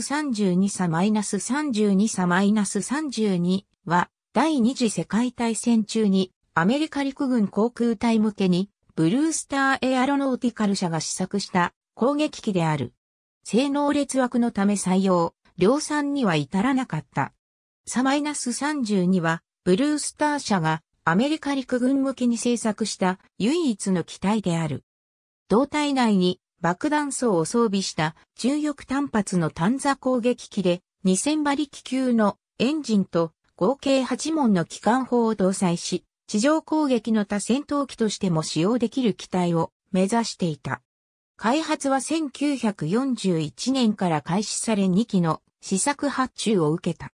ス32差マイナス32差マイナス32は、第二次世界大戦中に、アメリカ陸軍航空隊向けに、ブルースターエアロノーティカル社が試作した攻撃機である。性能劣悪のため採用、量産には至らなかった。サマイナス32は、ブルースター社がアメリカ陸軍向けに製作した唯一の機体である。胴体内に爆弾層を装備した重翼単発の単座攻撃機で2000馬力級のエンジンと合計8門の機関砲を搭載し、地上攻撃の他戦闘機としても使用できる機体を目指していた。開発は1941年から開始され2機の試作発注を受けた。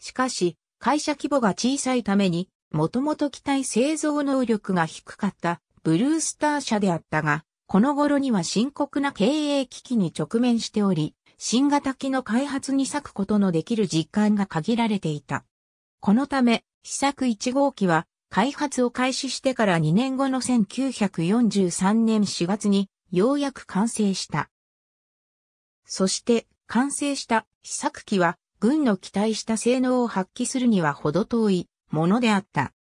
しかし、会社規模が小さいために、もともと機体製造能力が低かったブルースター社であったが、この頃には深刻な経営危機に直面しており、新型機の開発に咲くことのできる実感が限られていた。このため、試作1号機は、開発を開始してから2年後の1943年4月に、ようやく完成した。そして、完成した試作機は、軍の期待した性能を発揮するには程遠いものであった。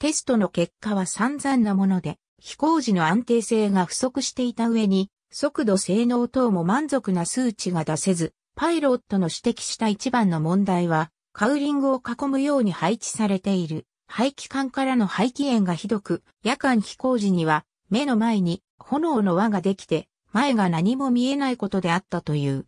テストの結果は散々なもので、飛行時の安定性が不足していた上に、速度性能等も満足な数値が出せず、パイロットの指摘した一番の問題は、カウリングを囲むように配置されている、排気管からの排気炎がひどく、夜間飛行時には、目の前に炎の輪ができて、前が何も見えないことであったという。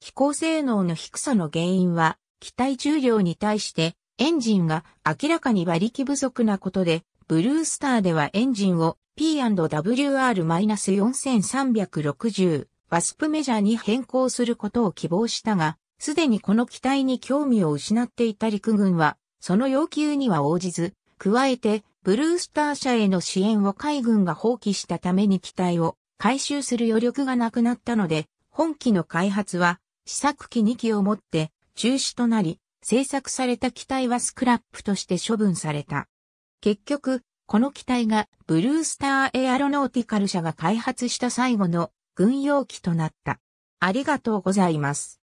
飛行性能の低さの原因は、機体重量に対して、エンジンが明らかに馬力不足なことで、ブルースターではエンジンを P&WR-4360 ワスプメジャーに変更することを希望したが、すでにこの機体に興味を失っていた陸軍は、その要求には応じず、加えて、ブルースター社への支援を海軍が放棄したために機体を回収する余力がなくなったので、本機の開発は、試作機2機をもって中止となり、製作された機体はスクラップとして処分された。結局、この機体がブルースターエアロノーティカル社が開発した最後の軍用機となった。ありがとうございます。